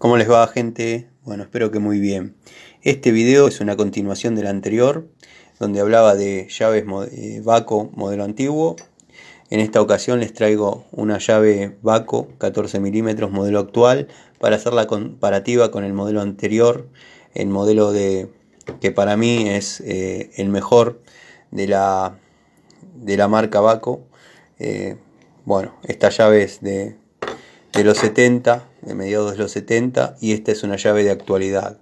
¿Cómo les va gente? Bueno, espero que muy bien. Este video es una continuación del anterior, donde hablaba de llaves Vaco eh, Baco modelo antiguo. En esta ocasión les traigo una llave Baco 14 milímetros modelo actual para hacer la comparativa con el modelo anterior, el modelo de que para mí es eh, el mejor de la, de la marca Baco. Eh, bueno, esta llave es de, de los 70, de mediados de los 70 y esta es una llave de actualidad.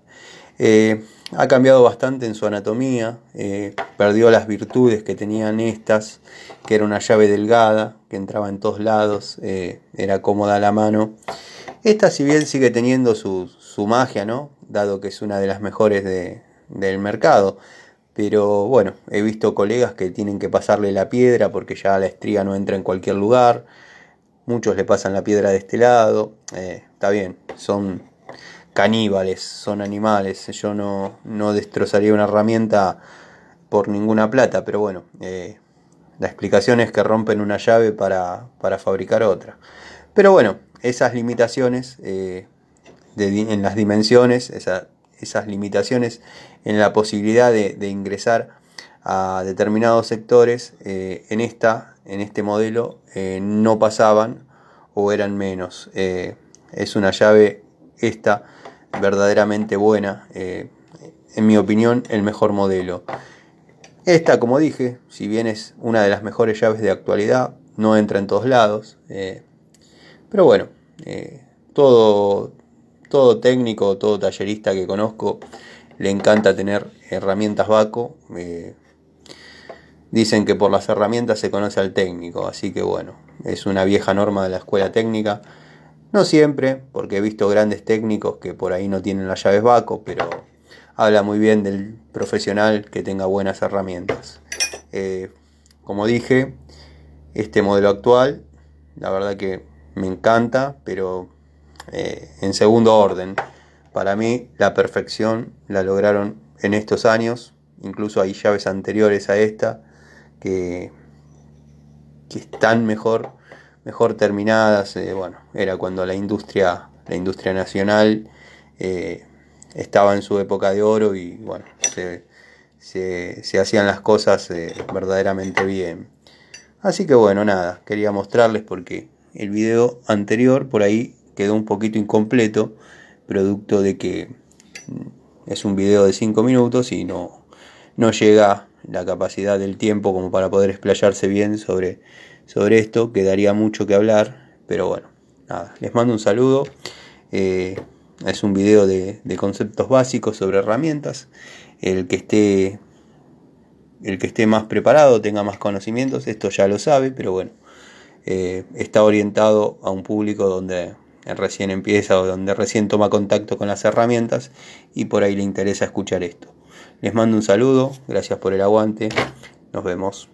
Eh, ha cambiado bastante en su anatomía, eh, perdió las virtudes que tenían estas, que era una llave delgada, que entraba en todos lados, eh, era cómoda a la mano. Esta si bien sigue teniendo su, magia, ¿no? dado que es una de las mejores del mercado, pero bueno, he visto colegas que tienen que pasarle la piedra porque ya la estría no entra en cualquier lugar, muchos le pasan la piedra de este lado, eh, está bien, son caníbales, son animales, yo no, no destrozaría una herramienta por ninguna plata, pero bueno, eh, la explicación es que rompen una llave para, fabricar otra. Pero bueno, esas limitaciones eh, en las dimensiones, esas limitaciones en la posibilidad de, de ingresar a determinados sectores, en esta en este modelo eh, no pasaban o eran menos. Eh, es una llave esta verdaderamente buena. Eh, en mi opinión, el mejor modelo. Esta, como dije, si bien es una de las mejores llaves de actualidad, no entra en todos lados. pero bueno, todo, todo técnico, todo tallerista que conozco, le encanta tener herramientas Baco. Dicen que por las herramientas se conoce al técnico, así que bueno, es una vieja norma de la escuela técnica. No siempre, porque he visto grandes técnicos que por ahí no tienen las llaves vaco, pero habla muy bien del profesional que tenga buenas herramientas. Eh, como dije, este modelo actual, la verdad que me encanta, pero eh, en segundo orden. Para mí la perfección la lograron en estos años, incluso hay llaves anteriores a esta que, están mejor, mejor terminadas. Eh, bueno, era cuando la industria, la industria nacional eh, estaba en su época de oro y bueno, se, hacían las cosas eh, verdaderamente bien. Así que bueno, nada, quería mostrarles porque el video anterior por ahí quedó un poquito incompleto, producto de que mm, es un video de 5 minutos y no, no llega la capacidad del tiempo como para poder explayarse bien sobre, sobre esto, quedaría mucho que hablar, pero bueno, nada, les mando un saludo. Eh, es un video de, conceptos básicos sobre herramientas. El que esté el que esté más preparado, tenga más conocimientos, esto ya lo sabe, pero bueno, eh, está orientado a un público donde recién empieza o donde recién toma contacto con las herramientas y por ahí le interesa escuchar esto. Les mando un saludo, gracias por el aguante, nos vemos.